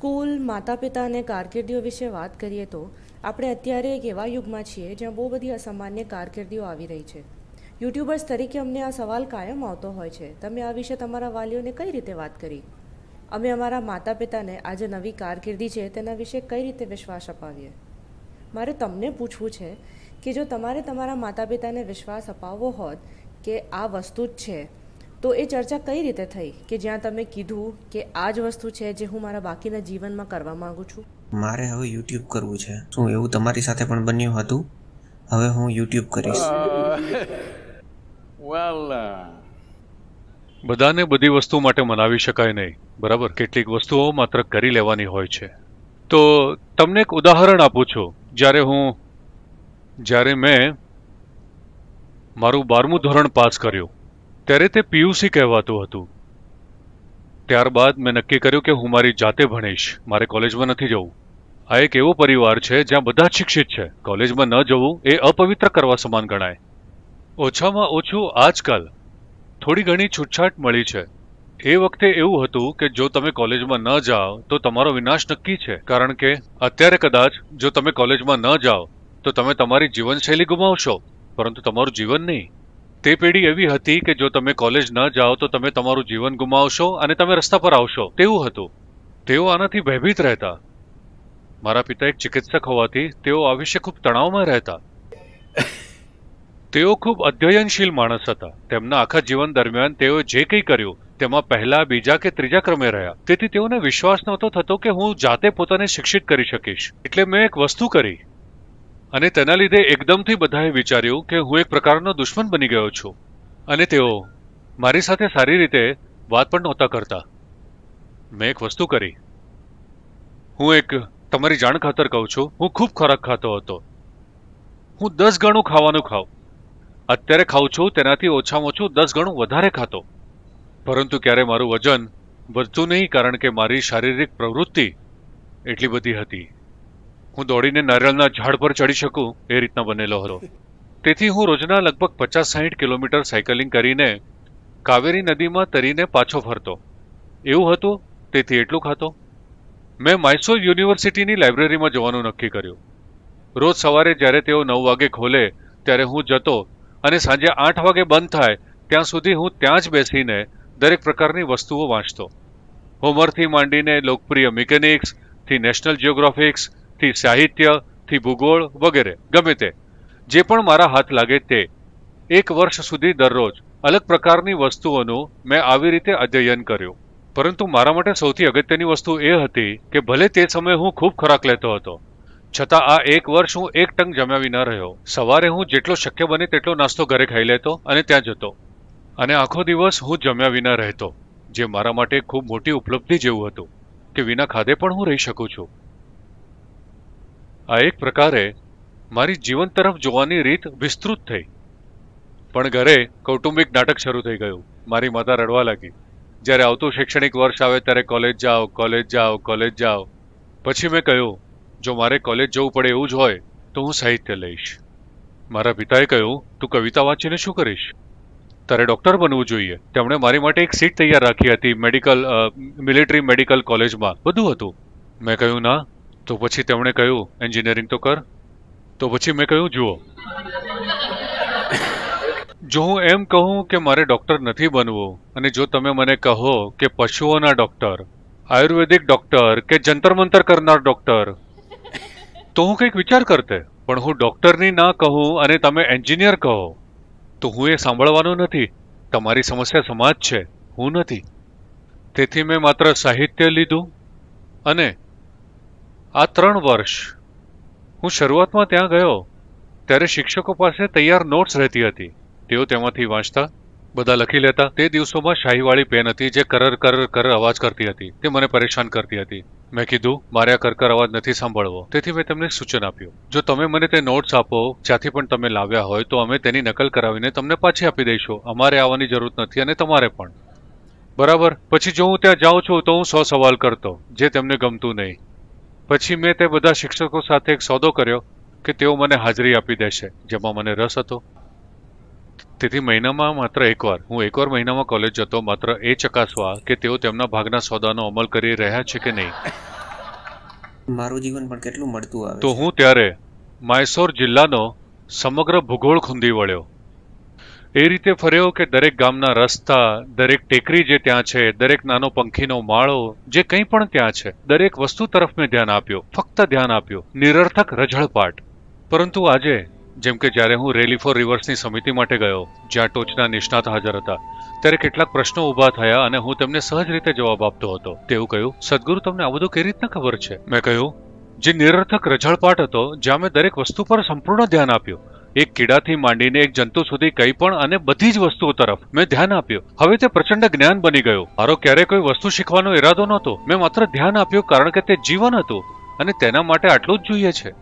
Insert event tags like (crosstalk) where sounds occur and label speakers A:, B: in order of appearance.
A: school માતા પિતા અને કારકિર્દીઓ વિશે વાત કરીએ તો આપણે અત્યારે એક એવા યુગમાં છીએ જ્યાં બહુ બધી અસામાન્ય કારકિર્દીઓ આવી રહી છે યુટ્યુબર્સ તરીકે અમને આ સવાલ કાયમ આવતો હોય છે તમે આ વિશે તમારા વાલીઓને કઈ રીતે વાત કરી અમે અમારા માતા પિતાને આજે નવી કારકિર્દી છે તેના વિશે કઈ રીતે વિશ્વાસ અપાવીએ મારે તમને પૂછવું છે કે જો તમારે તમારા માતા પિતાને વિશ્વાસ અપાવવો હોત કે આ વસ્તુ જ છે તો એ ચર્ચા કઈ રીતે થઈ કે જ્યાં તમે કીધું કે આ જ વસ્તુ છે જે હું મારા બાકીના જીવનમાં કરવા માંગુ છું મારે હવે યુટ્યુબ કરવું છે શું એવું તમારી સાથે પણ બન્યું હતું હવે હું યુટ્યુબ કરીશ વેલ (laughs) uh, બધાને બધી વસ્તુ માટે મનાવી શકાય નહીં બરાબર કેટલીક વસ્તુઓ માત્ર કરી લેવાની હોય છે તો તમને એક ઉદાહરણ આપું છું જ્યારે હું જ્યારે મેં મારું બારમું ધોરણ પાસ કર્યું ત્યારે તે પીયુસી કહેવાતું હતું ત્યારબાદ મેં નક્કી કર્યું કે હું મારી જાતે ભણીશ મારે કોલેજમાં નથી જવું આ એક એવો પરિવાર છે જ્યાં બધા જ શિક્ષિત છે કોલેજમાં ન જવું એ અપવિત્ર કરવા સમાન ગણાય ઓછામાં ઓછું આજકાલ થોડી ઘણી છૂટછાટ મળી છે એ વખતે એવું હતું કે જો તમે કોલેજમાં ન જાઓ તો તમારો વિનાશ નક્કી છે કારણ કે અત્યારે કદાચ જો તમે કોલેજમાં ન જાઓ તો તમે તમારી જીવનશૈલી ગુમાવશો પરંતુ તમારું જીવન નહીં તે પેઢી એવી હતી કે જો તમે કોલેજ ન જાઓ તો તમે તમારું જીવન ગુમાવશો અને તમે રસ્તા પર આવશો તેવું હતું તેઓ આનાથી ભયભીત રહેતા મારા પિતા એક ચિકિત્સક હોવાથી તેઓ આ વિશે ખૂબ તણાવમાં રહેતા તેઓ ખૂબ અધ્યયનશીલ માણસ હતા તેમના આખા જીવન દરમિયાન તેઓ જે કંઈ કર્યું તેમાં પહેલા બીજા કે ત્રીજા ક્રમે રહ્યા તેથી તેઓને વિશ્વાસ નહોતો થતો કે હું જાતે પોતાને શિક્ષિત કરી શકીશ એટલે મેં એક વસ્તુ કરી અને તેના લીધે એકદમથી બધાએ વિચાર્યું કે હું એક પ્રકારનો દુશ્મન બની ગયો છું અને તેઓ મારી સાથે સારી રીતે વાત પણ નહોતા કરતા મેં એક વસ્તુ કરી હું એક તમારી જાણ ખાતર કહું છું હું ખૂબ ખોરાક ખાતો હતો હું દસ ગણું ખાવાનું ખાઉં અત્યારે ખાઉં છું તેનાથી ઓછામાં ઓછું દસ ગણું વધારે ખાતો પરંતુ ક્યારે મારું વજન વધતું નહીં કારણ કે મારી શારીરિક પ્રવૃત્તિ એટલી બધી હતી હું દોડીને નારિયેળના ઝાડ પર ચડી શકું એ રીતના બનેલો હતો તેથી હું રોજના લગભગ પચાસ સાહીઠ કિલોમીટર સાયકલિંગ કરીને કાવેરી નદીમાં તરીને પાછો ફરતો એવું હતું તેથી એટલું ખાતો મેં માયસોર યુનિવર્સિટીની લાઇબ્રેરીમાં જવાનું નક્કી કર્યું રોજ સવારે જ્યારે તેઓ નવ વાગે ખોલે ત્યારે હું જતો અને સાંજે આઠ વાગે બંધ થાય ત્યાં સુધી હું ત્યાં જ બેસીને દરેક પ્રકારની વસ્તુઓ વાંચતો હોમરથી માંડીને લોકપ્રિય મિકેનિક્સ થી નેશનલ જિયોગ્રાફિક્સ થી સાહિત્ય થી ભૂગોળ વગેરે ગમે તે જે પણ મારા હાથ લાગે તે એક વર્ષ સુધી દરરોજ અલગ પ્રકારની વસ્તુઓનું મેં આવી રીતે અધ્યયન કર્યું પરંતુ મારા માટે સૌથી અગત્યની વસ્તુ એ હતી કે ભલે તે સમયે હું ખૂબ ખોરાક લેતો હતો છતાં આ એક વર્ષ હું એક ટંગ જમ્યા વિના રહ્યો સવારે હું જેટલો શક્ય બને તેટલો નાસ્તો ઘરે ખાઈ લેતો અને ત્યાં જતો અને આખો દિવસ હું જમ્યા વિના રહેતો જે મારા માટે ખૂબ મોટી ઉપલબ્ધિ જેવું હતું કે વિના ખાધે પણ હું રહી શકું છું આ એક પ્રકારે મારી જીવન તરફ જોવાની રીત વિસ્તૃત થઈ પણ ઘરે કૌટુંબિક નાટક શરૂ થઈ ગયું મારી માતા રડવા લાગી જ્યારે આવતું શૈક્ષણિક વર્ષ આવે ત્યારે કોલેજ જાઓ કોલેજ જાઓ કોલેજ જાઓ પછી મેં કહ્યું જો મારે કોલેજ જવું પડે એવું જ હોય તો હું સાહિત્ય લઈશ મારા પિતાએ કહ્યું તું કવિતા વાંચીને શું કરીશ તારે ડૉક્ટર બનવું જોઈએ તેમણે મારી માટે એક સીટ તૈયાર રાખી હતી મેડિકલ મિલિટરી મેડિકલ કોલેજમાં બધું હતું મેં કહ્યું ના તો પછી તેમણે કહ્યું એન્જિનિયરિંગ તો કર તો પછી મેં કહ્યું જુઓ જો હું એમ કહું કે મારે ડોક્ટર નથી બનવું અને જો તમે મને કહો કે પશુઓના ડૉક્ટર આયુર્વેદિક ડૉક્ટર કે જંતર મંતર કરનાર ડૉક્ટર તો હું કંઈક વિચાર કરતે પણ હું ડૉક્ટરની ના કહું અને તમે એન્જિનિયર કહો તો હું એ સાંભળવાનું નથી તમારી સમસ્યા સમાજ છે હું નથી તેથી મેં માત્ર સાહિત્ય લીધું અને આ ત્રણ વર્ષ હું શરૂઆતમાં ત્યાં ગયો ત્યારે શિક્ષકો પાસે તૈયાર નોટ્સ રહેતી હતી તેઓ તેમાંથી વાંચતા બધા લખી લેતા તે દિવસોમાં શાહીવાળી પેન હતી જે કરર કરર કરર અવાજ કરતી હતી તે મને પરેશાન કરતી હતી મેં કીધું મારે આ કરકર અવાજ નથી સાંભળવો તેથી મેં તમને સૂચન આપ્યું જો તમે મને તે નોટ્સ આપો જ્યાંથી પણ તમે લાવ્યા હોય તો અમે તેની નકલ કરાવીને તમને પાછી આપી દઈશું અમારે આવવાની જરૂર નથી અને તમારે પણ બરાબર પછી જો હું ત્યાં જાઉં છું તો હું સો સવાલ કરતો જે તેમને ગમતું નહીં પછી મેં તે બધા શિક્ષકો સાથે એક સોદો કર્યો કે તેઓ મને હાજરી આપી દેશે જેમાં મને રસ હતો તેથી મહિનામાં માત્ર એકવાર હું એકવાર મહિનામાં કોલેજ જતો માત્ર એ ચકાસવા કે તેઓ તેમના ભાગના સોદાનો અમલ કરી રહ્યા છે કે નહીં મારું જીવન પણ કેટલું મળતું તો હું ત્યારે માયસોર જિલ્લાનો સમગ્ર ભૂગોળ ખૂંદી વળ્યો એ રીતે ફર્યો કે દરેક ગામના રસ્તા દરેક ટેકરી જે ત્યાં છે દરેક નાનો પંખીનો માળો જે કંઈ પણ ત્યાં છે દરેક વસ્તુ તરફ મેં ધ્યાન આપ્યો ફક્ત ધ્યાન આપ્યો નિરર્થક રઝળપાટ પરંતુ આજે જેમ કે જ્યારે હું રેલી ફોર રિવર્સની સમિતિ માટે ગયો જ્યાં ટોચના નિષ્ણાત હાજર હતા ત્યારે કેટલાક પ્રશ્નો ઉભા થયા અને હું તેમને સહજ રીતે જવાબ આપતો હતો તેવું કહ્યું સદગુરુ તમને આ બધું કેવી રીતના ખબર છે મેં કહ્યું જે નિરર્થક રજળપાટ હતો જ્યાં મેં દરેક વસ્તુ પર સંપૂર્ણ ધ્યાન આપ્યું એક કીડાથી માંડીને એક જંતુ સુધી કંઈ પણ અને બધી જ વસ્તુઓ તરફ મેં ધ્યાન આપ્યું હવે તે પ્રચંડ જ્ઞાન બની ગયું મારો ક્યારે કોઈ વસ્તુ શીખવાનો ઈરાદો નહોતો મેં માત્ર ધ્યાન આપ્યું કારણ કે તે જીવન હતું અને તેના માટે આટલું જ જોઈએ છે